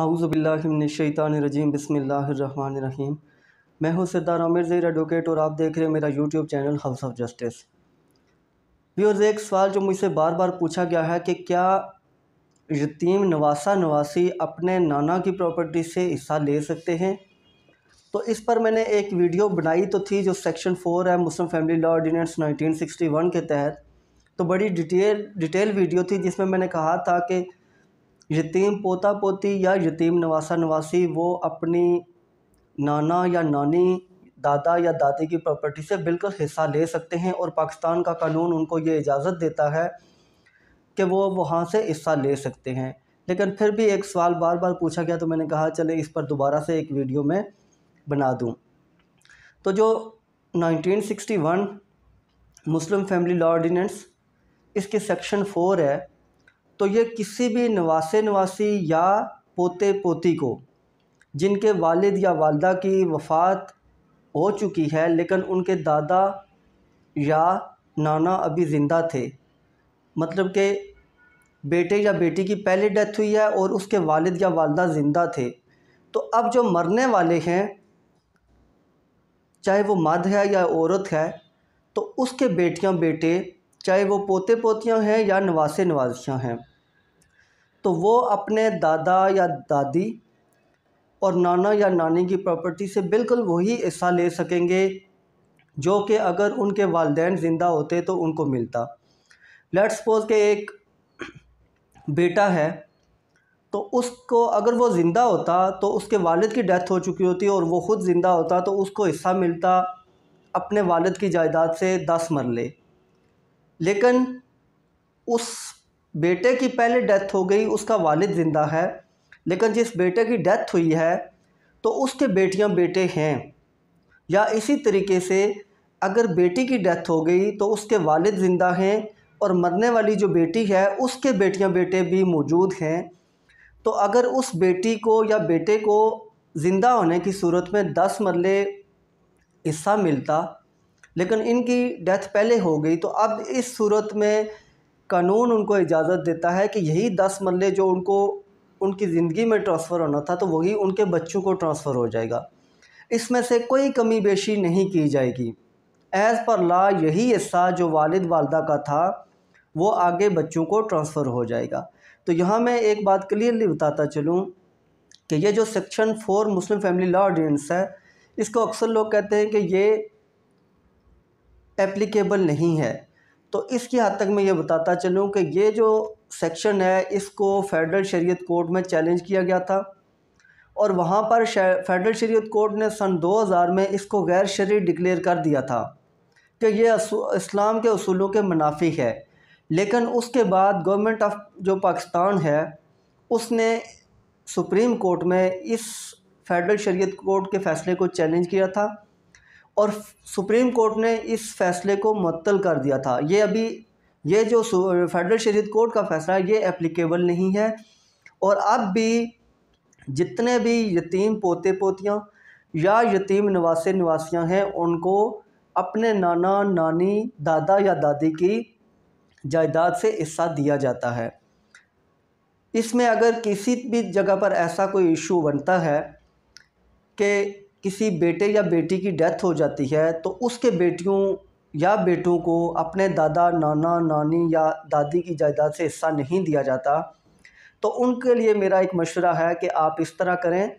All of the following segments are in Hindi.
आउज़बिल्लाशैतानरजीम बसमीम मैं हूँ सरदार आमिर ज़ैर एडवोकेट और आप देख रहे हैं मेरा YouTube channel House of Justice viewers एक सवाल जो मुझसे बार बार पूछा गया है कि क्या यतीम नवासा नवासी अपने नाना की प्रॉपर्टी से हिस्सा ले सकते हैं तो इस पर मैंने एक वीडियो बनाई तो थी जो सेक्शन फ़ोर है Muslim family law ordinance nineteen के तहत तो बड़ी डिटेल डिटेल वीडियो थी जिसमें मैंने कहा था कि यतीम पोता पोती या यतीम नवासा नवासी वो अपनी नाना या नानी दादा या दादी की प्रॉपर्टी से बिल्कुल हिस्सा ले सकते हैं और पाकिस्तान का कानून उनको ये इजाज़त देता है कि वो वहाँ से हिस्सा ले सकते हैं लेकिन फिर भी एक सवाल बार बार पूछा गया तो मैंने कहा चले इस पर दोबारा से एक वीडियो में बना दूँ तो जो 1961 मुस्लिम फैमिली लॉ ऑर्डीनेंस इसके सेक्शन फोर है तो ये किसी भी नवासे नवासी या पोते पोती को जिनके वालिद या वालदा की वफ़ात हो चुकी है लेकिन उनके दादा या नाना अभी ज़िंदा थे मतलब के बेटे या बेटी की पहले डेथ हुई है और उसके वालिद या वालदा ज़िंदा थे तो अब जो मरने वाले हैं चाहे वो मर्द है या औरत है तो उसके बेटियां बेटे चाहे वो पोते पोतियां हैं या नवासे नवासियां हैं तो वो अपने दादा या दादी और नाना या नानी की प्रॉपर्टी से बिल्कुल वही हिस्सा ले सकेंगे जो कि अगर उनके वालदेन ज़िंदा होते तो उनको मिलता लेट्स सपोज़ के एक बेटा है तो उसको अगर वो ज़िंदा होता तो उसके वालिद की डेथ हो चुकी होती और वो ख़ुद ज़िंदा होता तो उसको हिस्सा मिलता अपने वालिद की जायदाद से दस मरले लेकिन उस बेटे की पहले डेथ हो गई उसका वालिद ज़िंदा है लेकिन जिस बेटे की डेथ हुई है तो उसके बेटियां बेटे हैं या इसी तरीके से अगर बेटी की डेथ हो गई तो उसके वालिद ज़िंदा हैं और मरने वाली जो बेटी है उसके बेटियां बेटे भी मौजूद हैं तो अगर उस बेटी को या बेटे को ज़िंदा होने की सूरत में दस मरले हिस्सा मिलता लेकिन इनकी डेथ पहले हो गई तो अब इस सूरत में कानून उनको इजाज़त देता है कि यही दस मरले जो उनको उनकी ज़िंदगी में ट्रांसफ़र होना था तो वही उनके बच्चों को ट्रांसफ़र हो जाएगा इसमें से कोई कमी बेशी नहीं की जाएगी एज़ पर ला यही हिस्सा जो वालिद वालदा का था वो आगे बच्चों को ट्रांसफ़र हो जाएगा तो यहाँ मैं एक बात क्लियरली बताता चलूँ कि ये जो section four Muslim family law ordinance है इसको अक्सर लोग कहते हैं कि ये एप्लीकेबल नहीं है तो इसकी हद हाँ तक मैं ये बताता चलूँ कि ये जो सेक्शन है इसको फेडरल शरीयत कोर्ट में चैलेंज किया गया था और वहाँ पर फेडरल शरीयत कोर्ट ने सन 2000 में इसको गैर शरी डिक्लेयर कर दिया था कि ये इस्लाम के असूलों के मुनाफी है लेकिन उसके बाद गवर्नमेंट ऑफ जो पाकिस्तान है उसने सुप्रीम कोर्ट में इस फेडरल शरीयत कोर्ट के फ़ैसले को चैलेंज किया था और सुप्रीम कोर्ट ने इस फैसले को मतल कर दिया था ये अभी ये जो फेडरल शरीत कोर्ट का फैसला है ये एप्लीकेबल नहीं है और अब भी जितने भी यतीम पोते पोतियाँ या यतीम नवासे नवासियाँ हैं उनको अपने नाना नानी दादा या दादी की जायदाद से हिस्सा दिया जाता है इसमें अगर किसी भी जगह पर ऐसा कोई इशू बनता है कि किसी बेटे या बेटी की डेथ हो जाती है तो उसके बेटियों या बेटों को अपने दादा नाना नानी या दादी की जायदाद से हिस्सा नहीं दिया जाता तो उनके लिए मेरा एक मशवरा है कि आप इस तरह करें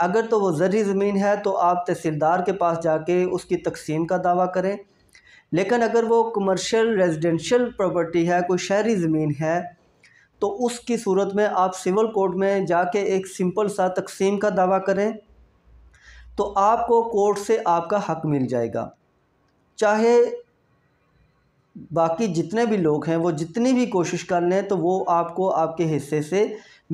अगर तो वो ज़री ज़मीन है तो आप तहसीलदार के पास जाके उसकी तकसीम का दावा करें लेकिन अगर वो कमर्शियल रेजिडेंशियल प्रॉपर्टी है कोई शहरी ज़मीन है तो उसकी सूरत में आप सिविल कोर्ट में जाके एक सिंपल सा तकसीम का दावा करें तो आपको कोर्ट से आपका हक मिल जाएगा चाहे बाकी जितने भी लोग हैं वो जितनी भी कोशिश कर लें तो वो आपको आपके हिस्से से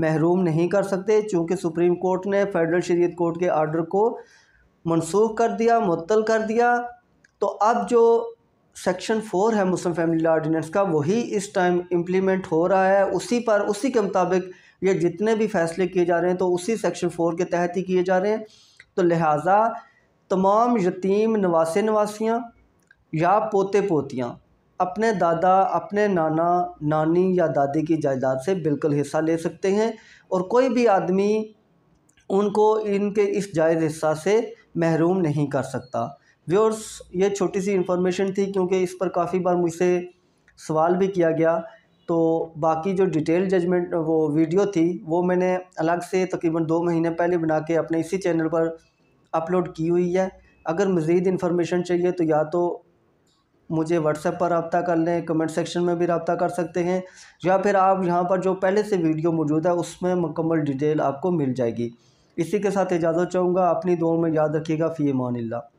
महरूम नहीं कर सकते चूँकि सुप्रीम कोर्ट ने फेडरल शरीयत कोर्ट के आर्डर को मनसूख कर दिया मुतल कर दिया तो अब जो सेक्शन फ़ोर है मुस्लिम फैमिली लॉ का वही इस टाइम इम्प्लीमेंट हो रहा है उसी पर उसी के मुताबिक ये जितने भी फैसले किए जा रहे हैं तो उसी सेक्शन फ़ोर के तहत ही किए जा रहे हैं तो लिहाजा तमाम यतीम नवासे नवासियाँ या पोते पोतियाँ अपने दादा अपने नाना नानी या दादी की जायदाद से बिल्कुल हिस्सा ले सकते हैं और कोई भी आदमी उनको इनके इस जायज़ हिस्सा से महरूम नहीं कर सकता व्यवर्स ये छोटी सी इन्फॉर्मेशन थी क्योंकि इस पर काफ़ी बार मुझसे सवाल भी किया गया तो बाकी जो डिटेल जजमेंट वो वीडियो थी वो मैंने अलग से तकरीबन दो महीने पहले बना के अपने इसी चैनल पर अपलोड की हुई है अगर मज़ीद इन्फॉर्मेशन चाहिए तो या तो मुझे व्हाट्सएप पर रबता कर लें कमेंट सेक्शन में भी रबता कर सकते हैं या फिर आप यहाँ पर जो पहले से वीडियो मौजूद है उसमें मुकम्मल डिटेल आपको मिल जाएगी इसी के साथ इजाज़त चाहूँगा अपनी दो में याद रखिएगा फ़ी मान ला